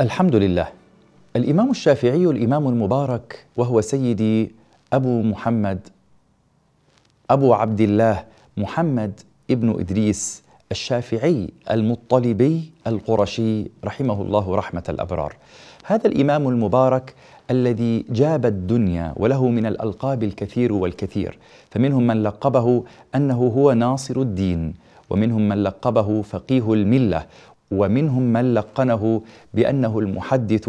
الحمد لله الامام الشافعي الامام المبارك وهو سيدي ابو محمد ابو عبد الله محمد ابن ادريس الشافعي المطلبي القرشي رحمه الله رحمه الابرار هذا الامام المبارك الذي جاب الدنيا وله من الالقاب الكثير والكثير فمنهم من لقبه انه هو ناصر الدين ومنهم من لقبه فقيه المله ومنهم من لقنه بانه المحدث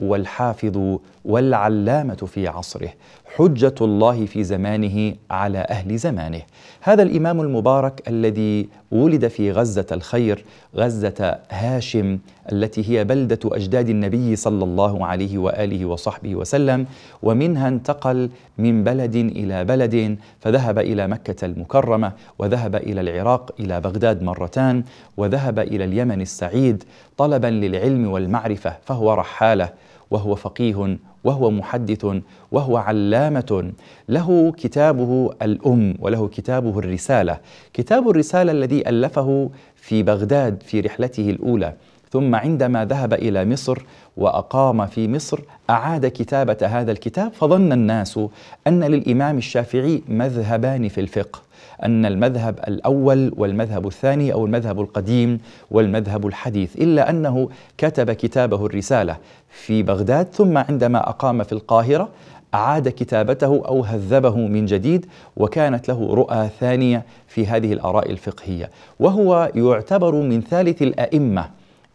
والحافظ والعلامه في عصره حجه الله في زمانه على اهل زمانه هذا الامام المبارك الذي ولد في غزه الخير غزه هاشم التي هي بلده اجداد النبي صلى الله عليه واله وصحبه وسلم ومنها انتقل من بلد الى بلد فذهب الى مكه المكرمه وذهب الى العراق الى بغداد مرتان وذهب الى اليمن السعيد طلبا للعلم والمعرفه فهو رحاله وهو فقيه وهو محدث وهو علامة له كتابه الأم وله كتابه الرسالة كتاب الرسالة الذي ألفه في بغداد في رحلته الأولى ثم عندما ذهب إلى مصر وأقام في مصر أعاد كتابة هذا الكتاب فظن الناس أن للإمام الشافعي مذهبان في الفقه أن المذهب الأول والمذهب الثاني أو المذهب القديم والمذهب الحديث إلا أنه كتب كتابه الرسالة في بغداد ثم عندما أقام في القاهرة أعاد كتابته أو هذبه من جديد وكانت له رؤى ثانية في هذه الآراء الفقهية وهو يعتبر من ثالث الأئمة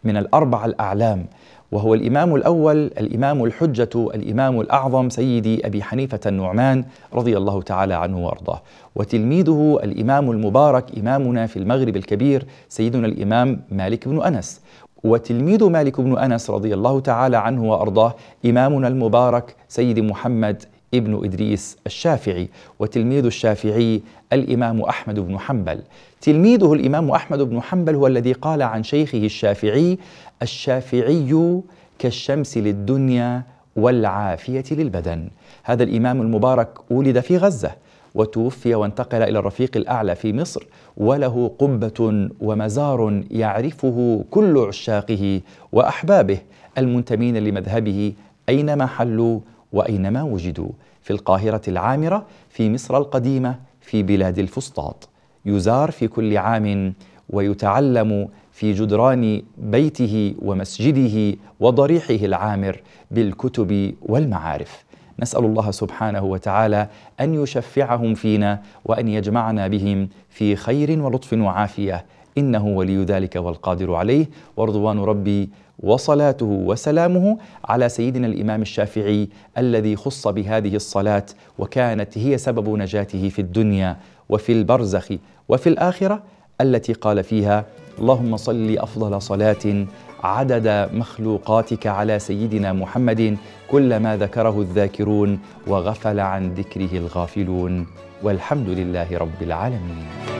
من الأربعة الأعلام وهو الإمام الأول الإمام الحجة الإمام الأعظم سيدي أبي حنيفة النعمان رضي الله تعالى عنه وأرضاه وتلميذه الإمام المبارك إمامنا في المغرب الكبير سيدنا الإمام مالك بن أنس وتلميذ مالك بن أنس رضي الله تعالى عنه وأرضاه إمامنا المبارك سيد محمد ابن إدريس الشافعي وتلميذ الشافعي الإمام أحمد بن حنبل تلميذه الإمام أحمد بن حنبل هو الذي قال عن شيخه الشافعي الشافعي كالشمس للدنيا والعافية للبدن هذا الإمام المبارك ولد في غزة وتوفي وانتقل إلى الرفيق الأعلى في مصر وله قبة ومزار يعرفه كل عشاقه وأحبابه المنتمين لمذهبه أينما حلوا واينما وجدوا في القاهره العامره في مصر القديمه في بلاد الفسطاط يزار في كل عام ويتعلم في جدران بيته ومسجده وضريحه العامر بالكتب والمعارف نسال الله سبحانه وتعالى ان يشفعهم فينا وان يجمعنا بهم في خير ولطف وعافيه إنه ولي ذلك والقادر عليه ورضوان ربي وصلاته وسلامه على سيدنا الامام الشافعي الذي خص بهذه الصلاه وكانت هي سبب نجاته في الدنيا وفي البرزخ وفي الاخره التي قال فيها اللهم صل افضل صلاه عدد مخلوقاتك على سيدنا محمد كلما ذكره الذاكرون وغفل عن ذكره الغافلون والحمد لله رب العالمين